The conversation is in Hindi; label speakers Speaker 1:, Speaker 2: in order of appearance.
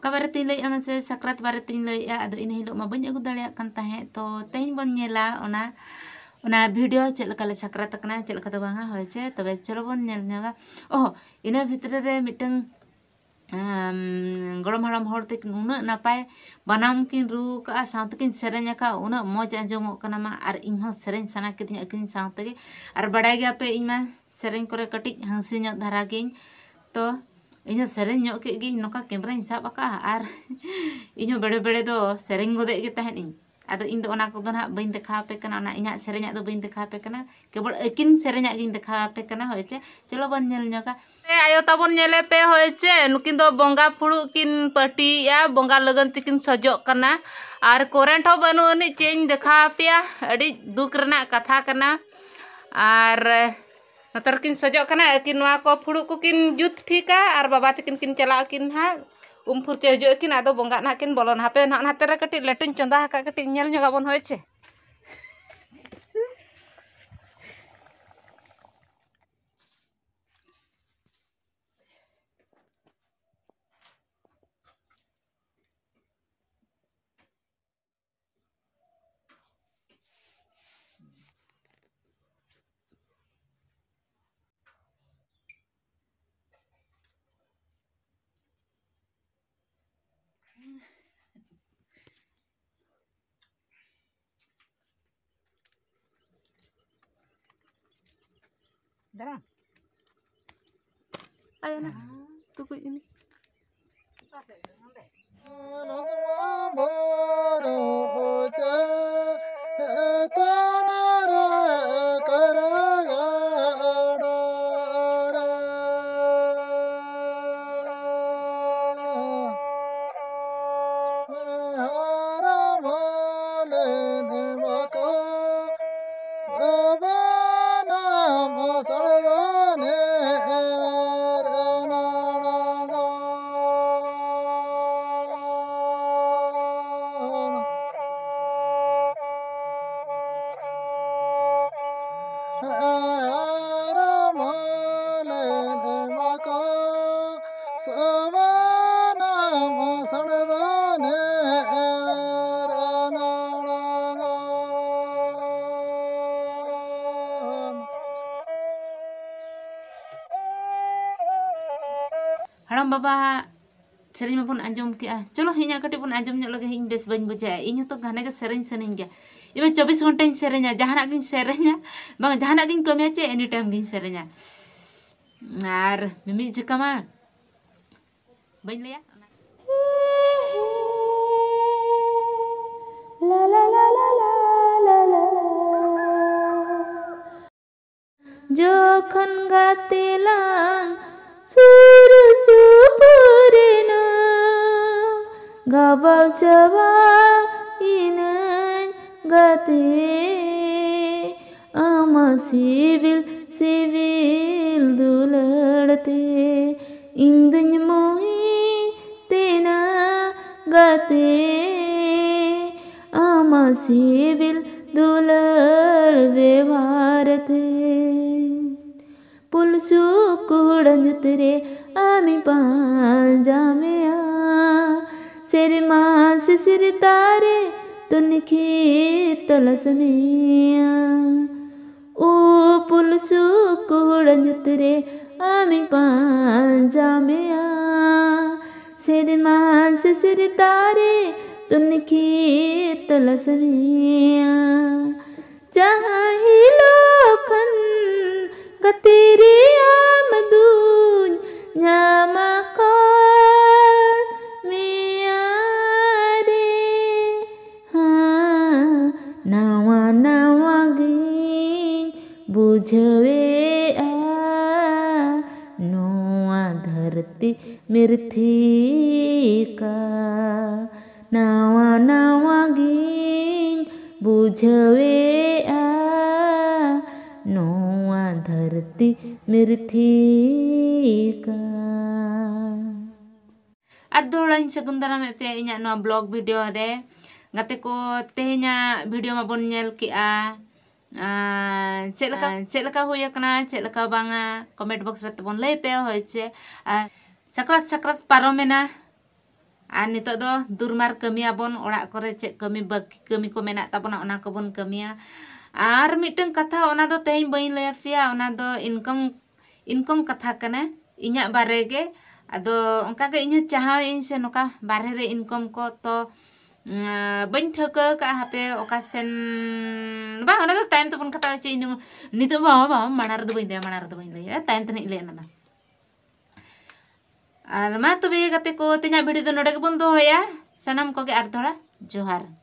Speaker 1: ᱚᱠᱟ ᱵᱟᱨᱮᱛᱮᱧ ᱞᱟᱹᱭᱮᱜᱼᱟ ᱢᱟᱥᱮ ᱥᱟᱠᱨᱟᱛ ᱵᱟᱨᱮᱛᱮᱧ ᱞᱟᱹᱭᱮᱜᱼᱟ ᱟᱫᱚ ᱤᱱᱟᱹ ᱦᱤᱞᱳᱜ ᱢᱟ ᱵᱟᱹᱧ ᱟᱹᱜᱩ ᱫᱟᱲᱮᱭᱟᱜ ᱠᱟᱱ ᱛᱟᱦᱮᱸᱫ ᱛᱚ ᱛᱮᱦᱮᱧ ᱵᱚᱱ ᱧᱮᱞᱟ ᱚᱱᱟ ᱚᱱᱟ ᱵᱷᱤᱰᱤᱭᱳ ᱪᱮᱫ ᱞᱮᱠᱟ ᱞᱮ ᱥᱟᱠᱨᱟᱛ ᱟᱠᱟᱱᱟ ᱪᱮᱫ ᱞᱮᱠᱟ ᱫᱚ ᱵᱟᱝᱟ ᱦᱳᱭ ᱪᱮ ᱛᱚᱵᱮ ᱪᱚᱞᱚ ᱵᱚᱱ ᱧᱮᱞ ᱧᱚᱜᱟ ᱚᱦᱚ ᱤᱱᱟᱹ ᱵᱷᱤᱛᱨᱤ ᱨᱮ ᱢᱤᱫᱴᱟᱝ गरम हराम हर तक उन्हें नपाय बनाम किन रू का साथ किन सेरें का उन्हें मौज आजम मा और इन सेरें साना किदी अकिन साथ और बड़ा गया पे इन मा सेरें करे कटी हंसी धारा गें तो इन सेन नौका कैमरा का और इन बड़े बड़े तो सेन गोदी अब इन दोना बी देखा पे इन सेन बी देखा पे केवल अकिन से देखा पे चे चलो बनका आयो तबन पे हे चे नुकिन बंगा फुड़ किन पाटी बंगा लगन तकिन सजना और करेंट हो बनू चे देखा पे दुख रहा कथा कर ᱱᱚᱛᱚᱨᱠᱤᱱ ᱥᱚᱡᱚᱜ ᱠᱟᱱᱟ ᱟᱹᱠᱤᱱ ᱱᱚᱣᱟ ᱠᱚ ᱯᱷᱩᱲᱩᱜ ᱠᱚᱠᱤᱱ ᱡᱩᱛ ᱴᱷᱤᱠᱟ ᱟᱨ ᱵᱟᱵᱟ ᱛᱟᱹᱠᱤᱱ ᱠᱤᱱ ᱪᱟᱞᱟᱜ ᱟᱹᱠᱤᱱ ᱦᱟᱸᱜ ᱩᱢ ᱯᱷᱟᱨᱪᱟ ᱦᱤᱡᱩᱜ ᱟᱹᱠᱤᱱ ᱟᱫᱚ ᱵᱚᱸᱜᱟ ᱱᱟᱦᱟᱜ ᱠᱤᱱ ᱵᱚᱞᱚᱱᱟ ᱦᱟᱯᱮ ᱱᱟᱦᱟᱜ ᱚᱱᱟᱛᱮ ᱨᱮ ᱠᱟᱹᱴᱤᱡ ᱞᱟᱹᱴᱩᱧ ᱪᱚᱸᱫᱟ ᱟᱠᱟᱫ ᱠᱟᱹᱴᱤᱡ ᱧᱮᱞ ᱧᱚᱜ ᱟᱵᱚᱱ ᱦᱳᱭ ᱪᱮ Tara. Ayo na. Tukoy ini. haram baba sering pun anjum kia ah, culo hinya kati pun anjum nyok ke hing bes bany bujaya inyo tuh gane ke sering sering kia iba cobi sung teng sering ya jahana gin sering ya bang jahana gin kemi aja anytime gin sering ya ngar mimi jika ma bany lea ya. la la la gati lang suru gabacabainin gati ama sivil sivil dularati indin muhi tena gati ama sivil ദുലർ വ്യവഹാരത്തെ പുൽസു കുടഞ്ഞുത്തിരെ Ami പാഞ്ചാമയാ मास सिर तारे तुनखे तलसमिया ओ पुल पुलसु कोड़ंजुतरे आमिन पांजा मेया मास सिर तारे तुनखे तलस जहाँ ही लोखन का নাওয়াগিন বুঝবে আ নোয়া ধরতি মির্থিকা নাওয়া নাওয়াগিন বুঝবে আ নোয়া ধরতি মির্থিকা আর দোড়াইন সগুন্দরা মেপে ইঞা নোয়া ব্লগ ভিডিও রে ngate ko tehnya video ma bon nyel ki a cek cek leka hoya kana cek leka banga comment box rat bon lei pe hoyche a sakrat sakrat paromena an nitok do durmar kami abon ora kore cek kami bagi kami ko menak tapona ona kobon kami a ar miteng kata ona do tehin bai lei ona do income income kata kana inya barege ado onka ke inyak cahau inse noka barere income ko to bentuknya kayak HP okasen, bang, nanti time tuh pun kata aja ini, ini tuh mau mau mana ada bentuk ya, mana ada benda, ya, time tuh nih lihat nana. Alma tuh biar katiku, tinggal beri tuh noda ke pun tuh ya, senam kok ke arthora, johar.